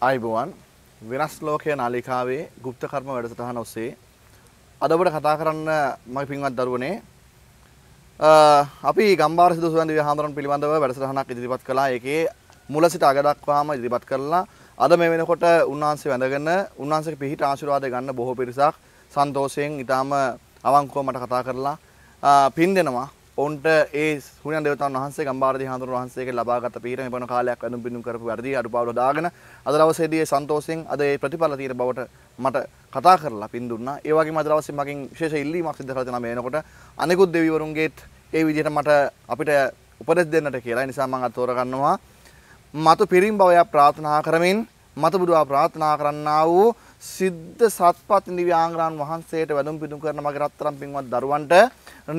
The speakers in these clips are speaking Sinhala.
අයිබුවන් වෙනස් ලෝකය නාලිකාවේ ගුප්ත කර්ම වැඩසටහන ඔස්සේ අදබට කතා කරන්න මයි පින්වත් දරුවනේ අපි ගම්බාර සිදු සුවන්දි විහාරන් පිළිබඳව වැඩසටහනක් ඉදිරිපත් කළා ඒකේ මුල සිට අග දක්වාම ඉදිරිපත් කළා අද මේ වෙනකොට උන්වහන්සේ වැඳගෙන උන්වහන්සේගේ පිහිට ආශිර්වාද ගන්න බොහෝ පිරිසක් සන්තෝෂයෙන් ඊටාම අවංකව මට කතා කරලා පින් දෙනවා ඔවුන්ට ඒ සුනියන් දේවතාවුන් වහන්සේ ගම්බාරදී හාමුදුරුවෝ වහන්සේගේ ලබාගත පීරම එපමණ කාලයක් වැඳුම් පිඳුම් කරපු වැඩදී අඩුපාඩු දාගෙන අද දවසේදී ඒ සන්තෝෂයෙන් අද ඒ ප්‍රතිඵල තියෙන බවට මට කතා කරලා පින් දුන්නා. ඒ වගේම අද දවසේ මගෙන් විශේෂ ඉල්ලීමක් සිදු කරලා තියෙනවා මේ වෙනකොට අනිකුත් දෙවිවරුන්ගේත් ඒ විදිහට මට අපිට උපදෙස් දෙන්නට කියලා. ඒ නිසා මම අද තෝරගන්නවා මතු පිරිම් බවය ප්‍රාර්ථනා කරමින් මතු බුදුවා ප්‍රාර්ථනා කරන්නා වූ සිද්ධ සත්පත් නිව්‍යාංගරාන් වහන්සේට වැඳුම් පිදුම් කරන මගේ රත්තරම් පින්වත් දරුවන්ට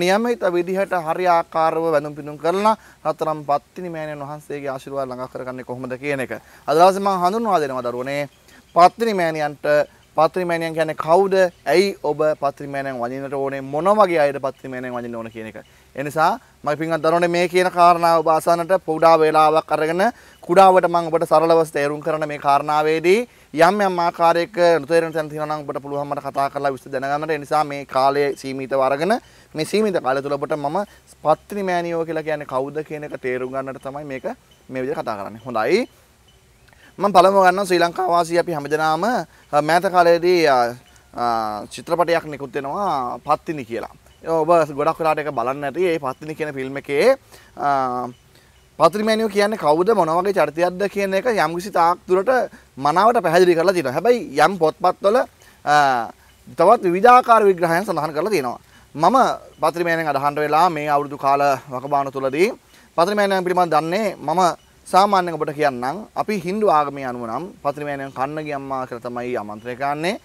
නියමිත විදිහට හරියාකාරව වැඳුම් පිදුම් කරලා රත්තරම් පත්තිනි මෑණියන් වහන්සේගේ ආශිර්වාද ළඟා කරගන්නේ කොහොමද කියන එක. අද දවසේ මම හඳුන්වා දෙනවා දරුවනේ පත්තිනි මෑණියන්ට පත්‍රිමෑණියන් කියන්නේ කවුද? ඇයි ඔබ පත්‍රිමෑණියන් වඳින්නට ඕනේ? මොන වගේ අයද පත්‍රිමෑණියන් වඳින්න ඕන කියන එක. එනිසා මගේ පින්වත් දරුවනේ මේ කියන කාරණාව බාසනට පොඩා වේලාවක් අරගෙන කුඩාවට මම ඔබට සරලව තේරුම් කරන මේ කාරණාවේදී යම් යම් ආකාරයක නොතේරෙන තැන් තියෙනවා නම් ඔබට පුළුවන් මට කතා කරලා විස්තර දැනගන්නට. ඒ නිසා මේ කාලය සීමිතව අරගෙන මේ සීමිත කාලය තුළ ඔබට මම පත්‍රි මෑනියෝ කියලා කියන්නේ කවුද කියන එක තේරුම් ගන්නට තමයි මේක මේ විදිහට කතා කරන්නේ. හොඳයි. මම පළමුව ගන්නවා ශ්‍රී ලංකාවාසී අපි හැමදෙනාම මෑත කාලයේදී චිත්‍රපටයක් නිකුත් වෙනවා පත්තිනි කියලා. ඔබ ගොඩක් වෙලාට එක බලන්න ඇති ඒ පත්තිනි කියන ෆිල්ම් එකේ පත්‍රිමේනියෝ කියන්නේ කවුද මොන වගේ චරිතයක්ද කියන එක යම්කිසි තාක් දුරට මනාවට පැහැදිලි කරලා තියෙනවා. හැබැයි යම් පොත්පත්වල තවත් විවිධාකාර විග්‍රහයන් සඳහන් කරලා තියෙනවා. මම පත්‍රිමේනියන් අදහන්ට වෙලා මේ අවුරුදු කාල වකවාන තුලදී පත්‍රිමේනියන් පිළිබඳ දන්නේ මම සාමාන්‍යයෙන් ඔබට කියන්නම් අපි Hindu ආගමේ අනුව නම් පත්‍රිමේනියන් කන්න ගියම්මා කියලා තමයි ආමන්ත්‍රණය කරන්නේ.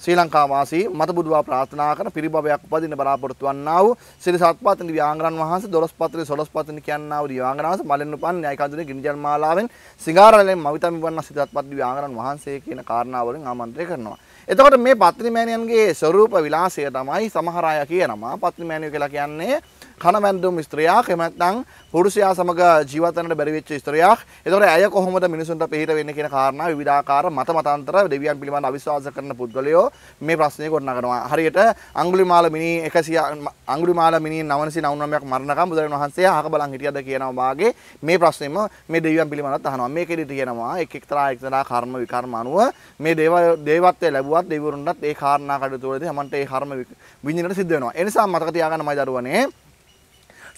ශ්‍රී ලංකා වාසී මත බුදුවා ප්‍රාර්ථනා කරන පිරිබවයක් උපදින්න බලාපොරොත්තු වන්නා වූ ශ්‍රී සත්පාතනි දිව්‍යාංගරන් වහන්සේ දොළොස් පත්‍රයේ සොළොස් පත්‍රනි කියන්නා වූ දිව්‍යාංගරන් වහන්සේ මලෙන් උපන් න්‍යාය කඳුනේ ගිනිජන් මාලාවෙන් සිඟාරලෙන් මවිතම් වන්න ශ්‍රී සත්පාත දිව්‍යාංගරන් වහන්සේ කියන කාරණාවලින් ආමන්ත්‍රණය කරනවා. එතකොට මේ පත්‍රිමෑණියන්ගේ ස්වරූප විලාසය තමයි සමහර අය කියනවා පත්‍රිමෑණියෝ කියලා කියන්නේ කන වැන්දුම් ස්ත්‍රයාක් එමත්නම් පුරුෂයා සමග ජීවත් වෙන්නට බැරි වෙච්ච ස්ත්‍රයාක්. ඒතකොට ඇය කොහොමද මිනිසුන්ට පිළිහිට වෙන්නේ කියන කාරණා විවිධාකාර මත මතාන්තර දෙවියන් පිළිබඳ අවිශ්වාස කරන පුද්ගලයෝ මේ ප්‍රශ්නේ ගොඩනගනවා. හරියට අඟුලිමාල මිනී 100 අඟුලිමාල මිනී 999ක් මරණකම් බුදුරජාණන් වහන්සේ අහක බලන් හිටියද කියනවා වාගේ මේ ප්‍රශ්නේම මේ දෙවියන් පිළිබඳවත් අහනවා. මේකෙදිට කියනවා එක් එක්තරා එක්තරා කර්ම විකර්ම අනුව මේ දේව දේවත්වය ලැබුවත් දෙවිවරුන්ටත් ඒ කාරණා කඩතුවලදී හැමන්ට ඒ කර්ම විඳිනට සිද්ධ වෙනවා. ඒ නිසා මතක තියාගන්න මයි දරුවනේ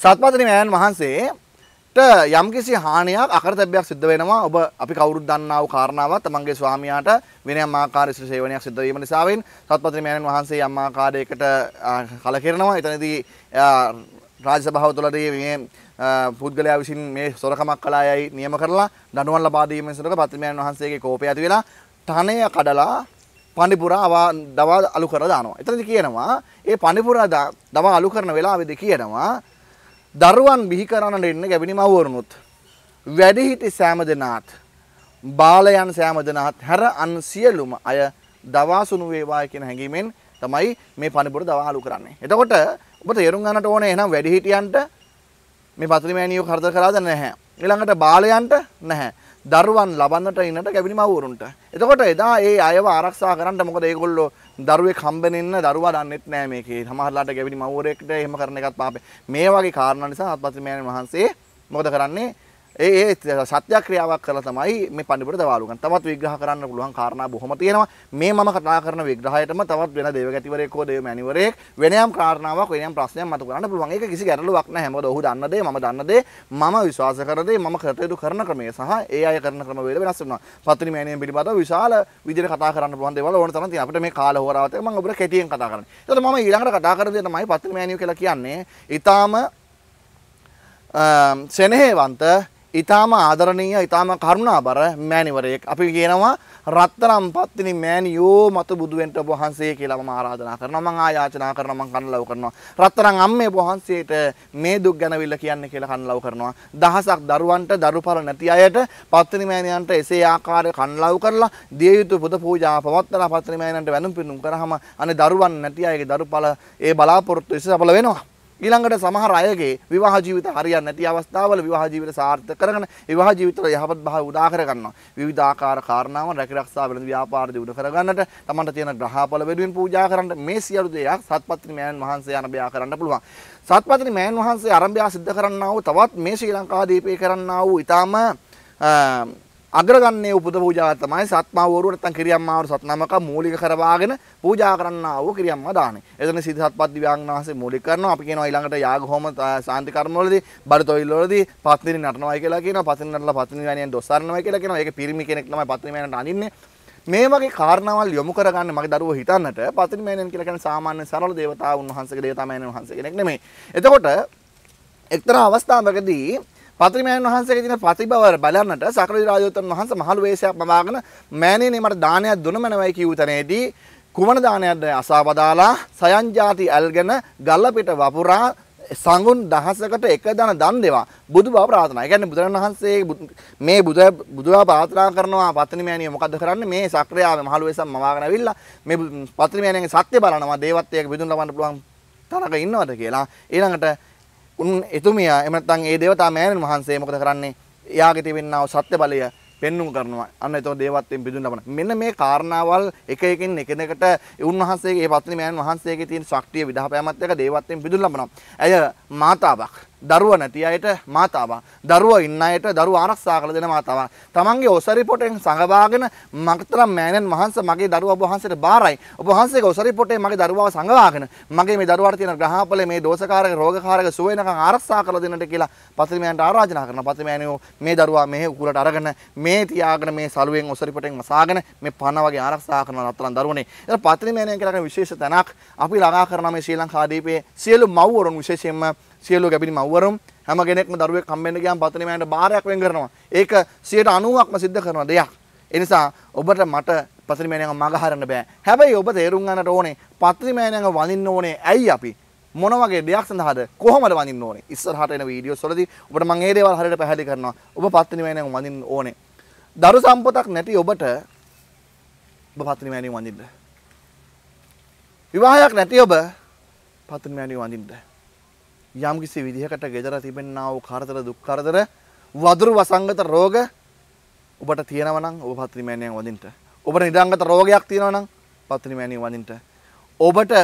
සත්පතන මෑන් වහන්සේට යම්කිසි හානියක් අකරතැබයක් සිද්ධ වෙනවා ඔබ අපි කවුරුත් දන්නාව කාරණාවත් තමන්ගේ ස්වාමයාට වෙන අමාකාර ශ්‍ර සේවනයක් සිද්ධ වීම නිසාවෙන් සත්පතන මෑන් වහන්සේ අම්මාකාරයකට කලකිරෙනවා එතනදී රාජසභාව තුළදී මේ පුද්ගලයා විසින් මේ සොරකමක් කළා යයි නියම කරලා දනුවන් ලබා දීමෙන් සොරක පත්මයන් වහන්සේගේ කෝපය ඇති වෙලා තණය කඩලා පණිපුරා අවා දවා අලු කර දානවා. එතනදි කියනවා ඒ පණිපුරා දවා අලු කරන වෙලාවේදී කියනවා දරුවන් බිහි කරන්නට එන්න ගැබිනි මව්වරුණුත්. වැඩිහිටි සෑම දෙනාත්. බාලයන් සෑම දෙනාත් හැර අන් සියලුම අය දවාසුණු වේවා කියන හැඟීමෙන් තමයි මේ පණිපුර දවාලු කරන්නේ. එතකොට ඔබ තේරුම් ගන්නට ඕනේ එහෙනම් වැඩිහිටියන්ට මේ පතුලිමෑනියෝ කරදර කරාද නැහැ. ඊළඟට බාලයන්ට නැහැ. දරුවන් ලබන්නට ඉන්නට ගැබිනි මව්වරුන්ට. එතකොට එදා ඒ අයව ආරක්ෂා කරන්න මොකද ඒගොල්ලෝ දරුවෙක් හම්බෙන්න දරුවා දන්නෙත් නෑ මේකේ. සමහරලාට ගැවිලි මව්වරයෙක්ට එහෙම කරන එකත් පාපේ. මේ වගේ කාරණා නිසා ආත්මත්‍රි මෑණන් වහන්සේ මොකද කරන්නේ? ඒ සත්‍යක්‍රියාවක් කළ තමයි මේ පණිපුර දවාලුගන් තවත් විග්‍රහ කරන්න පුළුවන් කාරණා බොහොම තියෙනවා මේ මම කතා කරන විග්‍රහයටම තවත් වෙන දේවගැතිවරයෙක් හෝ දේව මැනිවරයෙක් වෙන යම් කාරණාවක් වෙන යම් ප්‍රශ්නයක් මතු කරන්න පුළුවන් ඒක කිසි ගැටලුවක් නැහැ මොකද ඔහු දන්න දේ මම දන්න දේ මම විශ්වාස කරන දේ මම කටයුතු කරන ක්‍රමය සහ ඒ අය කරන ක්‍රමවේද වෙනස් වෙනවා පත්තිනි මෑණියන් පිළිබඳව විශාල විදිහට කතා කරන්න පුළුවන් දේවල් ඕන තරම් තියෙනවා අපිට මේ කාල හෝරාවත් එක මම ඔබට කෙටියෙන් කතා කරන්නේ එතකොට මම ඊළඟට කතා කරන දේ තමයි පත්තිනි මෑණියෝ කියලා කියන්නේ ඊටාම සෙනෙහවන්ත ඉතාම ආදරණීය ඉතාම කරුණාබර මෑණිවරයෙක්. අපි කියනවා රත්තරම් පත්තිනි මෑණියෝ මත බුදුවෙන්ට වහන්සේ කියලා මම ආරාධනා කරනවා. මම ආයාචනා කරනවා මම කන්ලව් කරනවා. රත්තරන් අම්මේ වහන්සේට මේ දුක් ගැනවිල්ල කියන්නේ කියලා කන්ලව් කරනවා. දහසක් දරුවන්ට දරුපර නැති අයට පත්තිනි මෑණියන්ට එසේ ආකාරය කන්ලව් කරලා දිය යුතු පුද පූජා පවත්වලා පත්තිනි මෑණියන්ට වැඳුම් පිඳුම් කරාම අනේ දරුවන් නැති අයගේ දරුපල ඒ බලාපොරොත්තු ඉස්සපල වෙනවා. ඊළඟට සමහර අයගේ විවාහ ජීවිත හරියන්නේ නැති අවස්ථාවල විවාහ ජීවිත සාර්ථක කරගෙන විවාහ ජීවිතවල යහපත් භාවය උදා කර ගන්නවා. විවිධාකාර කාරණාවන් රැකරක්ෂා වෙන ව්‍යාපාර දියුණු කර ගන්නට තමන්ට තියෙන ග්‍රහඵල වෙනුවෙන් පූජා කරන්න මේ සියලු දේවා සත්පත්‍රි මෑණන් වහන්සේ අරඹයා කරන්න පුළුවන්. සත්පත්‍රි මෑන් වහන්සේ අරම්භයා සිද්ධ කරන්නා වූ තවත් මේ ශ්‍රී ලංකාදීපේ කරන්නා වූ ඊටාම අග්‍රගන්නේ උපත පූජාව තමයි සත්මාවරු නැත්නම් කිරියම්මාවරු සත්නාමක මූලික කරවාගෙන පූජා කරන්නා වූ කිරියම්මා දානේ. එතන සිත සත්පත් දිව්‍යාංගන වහන්සේ මූලික කරනවා. අපි කියනවා ඊළඟට යාග හෝම සාන්ති කර්ම වලදී බඩතොවිල් වලදී පත්තිනි නටනවායි කියලා කියනවා. පත්තිනි නටලා පත්තිනි වැණියන් දොස්සරනවායි කියලා කියනවා. ඒක පිරිමි කෙනෙක් තමයි පත්තිනි වැණියන්ට අඳින්නේ. මේ වගේ කාරණාවල් යොමු කරගන්න මගේ දරුවෝ හිතන්නට පත්තිනි මෑණන් කියලා කියන්නේ සාමාන්‍ය සරල දේවතාවුන් වහන්සේගේ දේවතා මෑණන් වහන්සේ කෙනෙක් නෙමෙයි. එතකොට එක්තරා අවස්ථාවකදී පත්‍රිමයන් වහන්සේ තින ප්‍රතිබව බලන්නට සකල රාජෝත්තන් වහන්ස මහලු වේශයක් මවාගෙන මෑණියනේ මට දානයක් දුන මැනවයි කියූ තැනේදී කුමන දානයක්ද අසාවදාලා සයන්ජාති ඇල්ගෙන ගල්ලපිට වපුරා සඟුන් දහසකට එක දන දන් දෙවා බුදු බව ප්‍රාථනා ගැන බුදුරන් වහන්සේ මේ බුද බුදුවා පාත්‍රා කරනවා පත්නිමෑනිය මොකද කරන්න මේ සක්‍රියාව මහලුවේසම් මවාගෙන විල්ලා මේ පත්නිමෑනියගේ සත්‍ය බලනවා දේවත්වයක බෙදුම් ලබන්න පුළුවන් තරක ඉන්නවද කියලා ඊළඟට උන් එතුමියා එහෙම නැත්නම් ඒ දේවතා මෑණන් වහන්සේ මොකද කරන්නේ? එයාගේ තිබෙනා සත්‍ය බලය පෙන්වුම් කරනවා. අන්න එතකොට දේවත්වයෙන් බිඳුන් ලබන. මෙන්න මේ කාරණාවල් එක එකින් එකිනෙකට උන්වහන්සේගේ ඒ පත්නි මෑණන් වහන්සේගේ තියෙන ශක්තිය විදහාපෑමත් එක දේවත්වයෙන් බිඳුන් ලබනවා. ඇය මාතාවක්. දරුව නැති අයට මාතාවක්. දරුව ඉන්න අයට දරුව ආරක්ෂා කරලා දෙන මාතාවක්. තමන්ගේ ඔසරි පොටෙන් සංගවාගෙන මකතරම් මෑණන් මහන්ස මගේ දරුවා ඔබ වහන්සේට බාරයි. ඔබ වහන්සේගේ ඔසරි පොටේ මගේ දරුවාව සංගවාගෙන මගේ මේ දරුවාට තියෙන ග්‍රහපලේ මේ දෝෂකාරක රෝගකාරක සුව වෙනකන් ආරක්ෂා කරලා දෙන්නට කියලා පතිමෑන්ට ආරාධනා කරනවා. පතිමෑනියෝ මේ දරුවා මේ උකුලට අරගෙන මේ තියාගෙන මේ සලුවෙන් ඔසරි පොටෙන් මසාගෙන මේ පන වගේ ආරක්ෂා කරන රත්තරන් දරුවනේ. ඒක පතිමෑනියන් කියලා කරන විශේෂ තැනක් අපි ළඟා කරන මේ ශ්‍රී ලංකාදීපයේ සියලු මව්වරුන් විශේෂයෙන්ම සියලු ගැබිනි මව්වරුම් හැම කෙනෙක්ම දරුවෙක් හම්බෙන්න ගියාම පතනමයට බාරයක් වෙන් කරනවා. ඒක 90%ක්ම සිද්ධ කරන දෙයක්. ඒ නිසා ඔබට මට පතනමෑණියන් මගහරන්න බෑ. හැබැයි ඔබ තේරුම් ගන්නට ඕනේ පතනමෑණියන් වඳින්න ඕනේ ඇයි අපි? මොන වගේ දෙයක් සඳහාද කොහොමද වඳින්න ඕනේ? ඉස්සරහට එන වීඩියෝස් වලදී ඔබට මම මේ දේවල් හරියට පැහැදිලි කරනවා. ඔබ පතනමෑණියන් වඳින්න ඕනේ. දරු සම්පතක් නැති ඔබට ඔබ පතනමෑණියන් වඳින්න. විවාහයක් නැති ඔබ පතනමෑණියන් වඳින්න. යම් කිසි විදිහකට ගෙදර තිබෙන්නා වූ කරදර දුක් කරදර වදුරු වසංගත රෝග ඔබට තියෙනවා නම් ඔබ පත්‍රිමෑණියන් වඳින්න. ඔබට නිදාංගත රෝගයක් තියෙනවා නම් පත්‍රිමෑණියන් වඳින්න. ඔබට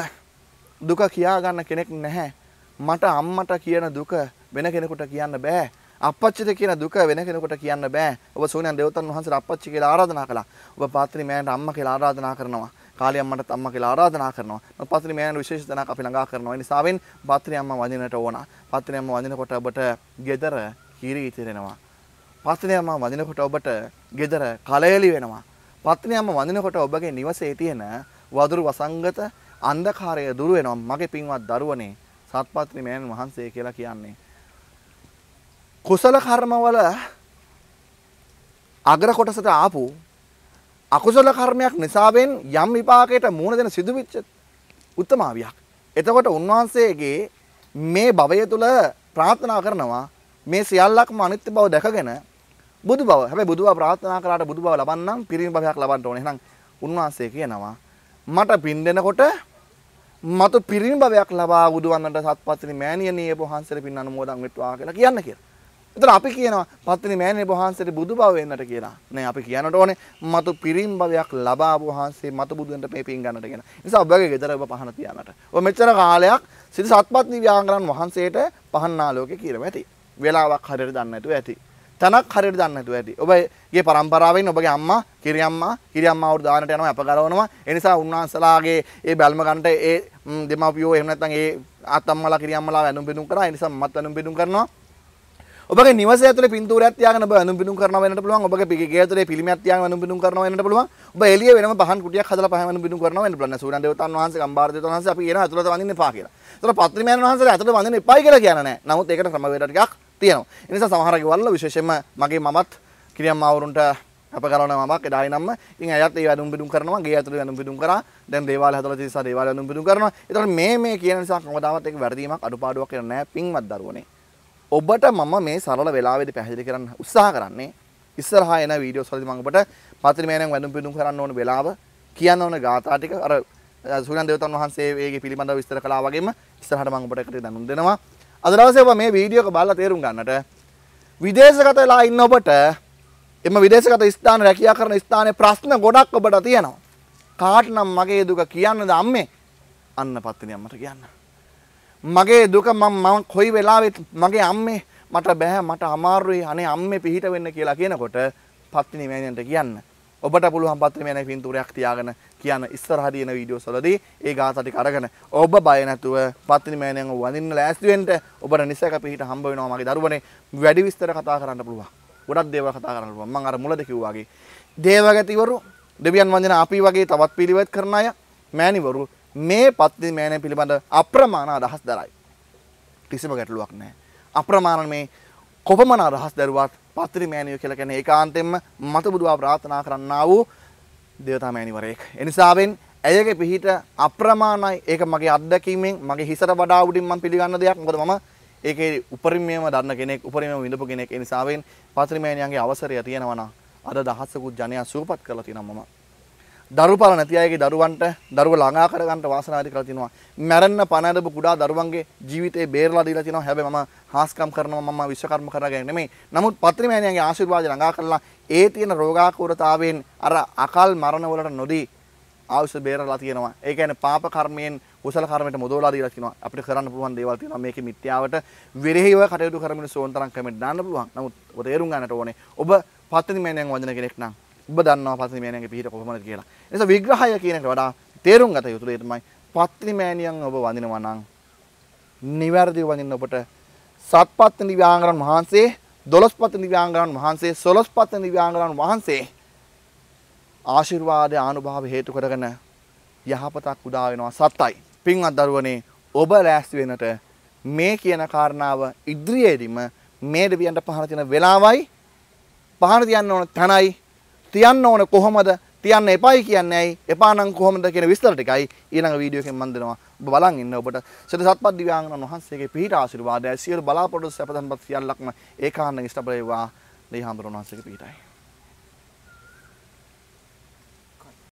දුක කියා ගන්න කෙනෙක් නැහැ. මට අම්මට කියන දුක වෙන කෙනෙකුට කියන්න බෑ. අපච්චිට කියන දුක වෙන කෙනෙකුට කියන්න බෑ. ඔබ සෝනියන් දේවතන් වහන්සේට අපච්චි කියලා ආරාධනා කළා. ඔබ පාත්‍රිමෑණියන්ට අම්මා කියලා ආරාධනා කරනවා. කාලේ අම්මට අම්මා කියලා ආරාධනා කරනවා. නමුත් පත්‍රි මෑණන් විශේෂ තැනක් අපි ළඟා කරනවා. ඒ නිසාවෙන් පත්‍රි අම්මා වඳිනට ඕන. පත්‍රි අම්මා වඳිනකොට ඔබට gedara කිරි ඉතිරෙනවා. පත්‍රි අම්මා වඳිනකොට ඔබට gedara කලයලි වෙනවා. පත්‍රි අම්මා වඳිනකොට ඔබගේ නිවසේ තියෙන වදුරු වසංගත අන්ධකාරය දුර වෙනවා. මගේ පින්වත් දරුවනේ සත්පත්‍රි මෑණන් වහන්සේ කියලා කියන්නේ. කුසල කර්මවල අගර කොටසට ආපු අකුසල කර්මයක් නිසාවෙන් යම් විපාකයට මුහුණ දෙන සිදුවිච්ච උත්තමාවියක්. එතකොට උන්වහන්සේගේ මේ භවය තුල ප්‍රාර්ථනා කරනවා මේ සියල්ලක්ම අනිත්‍ය බව දැකගෙන බුදු බව. හැබැයි බුදුව ප්‍රාර්ථනා කරාට බුදු බව ලබන්නම් පිරිණි භවයක් ලබන්න ඕනේ. එහෙනම් උන්වහන්සේ කියනවා මට පින් දෙනකොට මතු පිරිණි භවයක් ලබා බුදුවන්නට සත්පත්තිනි මෑණියනේ ඔබ වහන්සේට පින් අනුමෝදන් වෙත්වා කියලා කියන්න කියලා. එතන අපි කියනවා පත්තිනි මෑණියන් වහන්සේට බුදු බව වෙන්නට කියලා. නෑ අපි කියනට ඕනේ මතු පිරිම් භවයක් ලබාපු වහන්සේ මතු බුදු වෙන්න මේ පින් ගන්නට කියන. නිසා ඔබගේ ගෙදර ඔබ පහන තියානට. ඔය මෙච්චර කාලයක් සිත සත්පත් දිව්‍යාංගරන් වහන්සේට පහන් ආලෝකේ කියලා ඇති. වේලාවක් හරියට දන්නේ නැතුව ඇති. තනක් හරියට දන්නේ නැතුව ඇති. ඔබගේ પરම්පරාවෙන් ඔබගේ අම්මා, කිරි අම්මා, කිරි අම්මා වරු දානට යනවා අප ගලවනවා. ඒ නිසා උන්වහන්සලාගේ ඒ බැල්ම ගන්නට ඒ දෙමාපියෝ එහෙම නැත්නම් ඒ ආත්තම්මලා කිරි අම්මලා වැඳුම් පිදුම් කරා. ඒ නිසා මමත් වැඳුම් පිදුම් කරනවා. ඔබගේ නිවස ඇතුලේ පින්තූරයක් තියාගෙන ඔබ අනුම් පිටුම් කරනවා වෙන්නට පුළුවන්. ඔබගේ ගේ ඇතුලේ පිළිමයක් තියාගෙන අනුම් පිටුම් කරනවා වෙන්නට පුළුවන්. ඔබ එළිය වෙනම පහන් කුටියක් හදලා පහම අනුම් පිටුම් කරනවා වෙන්න පුළුවන්. සූරන් දේවතාවුන් වහන්සේ, ගම්බාර දේවතාවුන් වහන්සේ අපි කියන ඇතුළත වඳින්න එපා කියලා. ඒතර පත්‍රිමයන් වහන්සේලා ඇතුළත වඳින්න එපායි කියලා කියන්නේ නැහැ. නමුත් ඒකට ක්‍රමවේද ටිකක් තියෙනවා. ඒ නිසා සමහර ගෙවල්වල විශේෂයෙන්ම මගේ මමත් කිරියම් මාවරුන්ට අප කරන මක් එදායි නම්ම ඉතින් ඇයත් ඒ වැඳුම් පිටුම් කරනවා ගේ ඇතුළේ වැඳුම් පිටුම් කරා දැන් දේවාල හදලා තියෙනවා දේවාල වැඳුම් පිටුම් කරනවා ඒතකොට මේ මේ කියන නිසා කවදාවත් ඒක වැරදීමක් අඩුපාඩුවක් කියලා නෑ පින්වත් දරුවනේ ඔබට මම මේ සරල වෙලාවේදී පැහැදිලි කරන්න උත්සාහ කරන්නේ ඉස්සරහා එන වීඩියෝස් වලදී මම ඔබට මාත්‍රිමේණන් වැඳුම් පිදුම් කරන්න ඕන වෙලාව කියන්න ඕන ගාථා ටික අර සුගන් දේවතන් වහන්සේ ඒකේ පිළිබඳව විස්තර කළා වගේම ඉස්සරහට මම ඔබට ඒකට දැනුම් දෙනවා අද දවසේ ඔබ මේ වීඩියෝ එක බලලා තේරුම් ගන්නට විදේශගත වෙලා ඉන්න ඔබට එම විදේශගත ස්ථාන රැකියා කරන ස්ථානයේ ප්‍රශ්න ගොඩක් ඔබට තියෙනවා කාට නම් මගේ දුක කියන්නද අම්මේ අන්න පත්තිනියම්මට කියන්න මගේ දුක මම කොයි වෙලාවෙත් මගේ අම්මේ මට බෑ මට අමාරුයි අනේ අම්මේ පිහිට වෙන්න කියලා කියනකොට පත්තිනි මෑණියන්ට කියන්න. ඔබට පුළුවන් පත්තිනි මෑණියන් පින්තූරයක් තියාගෙන කියන ඉස්සරහට එන වීඩියෝස්වලදී ඒ ગાථා ටික අරගෙන ඔබ බය නැතුව පත්තිනි මෑණියන්ව වඳින්න ලෑස්ති වෙන්න ඔබට නිසක පිහිට හම්බ වෙනවා මගේ දරුවනේ වැඩි විස්තර කතා කරන්න පුළුවන්. ගොඩක් දේවල් කතා කරන්න පුළුවන්. මම අර මුලද කිව්වා වගේ දේවගතිවරු දෙවියන් වන්දන අපි වගේ තවත් පිළිවෙත් කරන අය මෑණිවරු මේ පත්ති මෑනය පිළිබඳ අප්‍රමාණ අදහස් දරයි. කිසිම ගැටලුවක් නෑ. අප්‍රමාණ මේ කොපමන අදහස් දරුවත් පත්තිරි මෑනිය කියල කැන ඒ කාන්තෙම මතබුදුවා ප්‍රාථනා කරන්න වූ දෙවතා මෑනිවරයෙක්. එනිසාවෙන් ඇයගේ පිහිට අප්‍රමාණයි ඒක මගේ අත්දැකීමෙන් මගේ හිසට වඩා උඩින්ම පිළිගන්න දෙයක් මොකද මම ඒක උපරිමයම දන්න කෙනෙක් උපරිමම විඳපු කෙනෙක් එනිසාවෙන් පත්‍රිමෑණියන්ගේ අවසරය තියෙනවනම් අද දහසකුත් ජනයා සූපත් කරලා තියෙනවා මම දරුපාල නැති අයගේ දරුවන්ට දරුව ළඟා කරගන්න වාසනාදී කරලා තිනවා. මැරෙන්න පණ අරපු කුඩා දරුවන්ගේ ජීවිතේ බේරලා දීලා තිනවා. හැබැයි මම හාස්කම් කරනවා මම විශ්වකර්ම කරගෙන නෙමෙයි. නමුත් පත්‍රිමෑණියන්ගේ ආශිර්වාද ළඟා කරලා ඒ තියෙන රෝගාකූරතාවයෙන් අර අකල් මරණ වලට නොදී ආයුෂ බේරලා තියෙනවා. ඒ කියන්නේ පාප කර්මයෙන් කුසල කර්මයට මොදවලා දීලා තිනවා. අපිට කරන්න පුළුවන් දේවල් තියෙනවා. මේකේ මිත්‍යාවට විරෙහිව කටයුතු කරමින් සෝන්තරම් කමෙන්ට් දාන්න පුළුවන්. නමුත් ඔබ තේරුම් ගන්නට ඕනේ. ඔබ පත්‍රිමෑණියන් වඳින කෙනෙක් නම් ඔබ දන්නවා පත්තිමෑණියන්ගේ පිහිට කොහොමද කියලා. ඒ නිසා විග්‍රහය කියන එකට වඩා තේරුම් ගත යුතු දේ තමයි පත්තිමෑණියන් ඔබ වඳිනවා නම් නිවැරදිව වඳින්න ඔබට සත්පත් දිව්‍යාංගරන් වහන්සේ, දොළොස්පත් දිව්‍යාංගරන් වහන්සේ, සොළොස්පත් දිව්‍යාංගරන් වහන්සේ ආශිර්වාද ආනුභාව හේතු කරගෙන යහපතක් උදා වෙනවා සත්යි. පින්වත් දරුවනේ ඔබ ලෑස්ති වෙනට මේ කියන කාරණාව ඉදිරියේදීම මේ දෙවියන්ට පහර තියෙන වෙලාවයි පහර තියන්න ඕන තැනයි තියන්න ඕන කොහොමද තියන්න එපයි කියන්නේ ඇයි එපානම් කොහොමද කියන විස්තර ටිකයි ඊළඟ වීඩියෝ එකෙන් මම දෙනවා ඔබ බලන් ඉන්න ඔබට සිත සත්පත් දිව්‍යාංගනන් වහන්සේගේ පිහිට ආශිර්වාදය සියලු බලාපොරොත්තු සැපතන්පත් සියල්ලක්ම ඒකාන්තයෙන් ඉෂ්ට වේවා දෙහි හඳුනන වහන්සේගේ පිහිටයි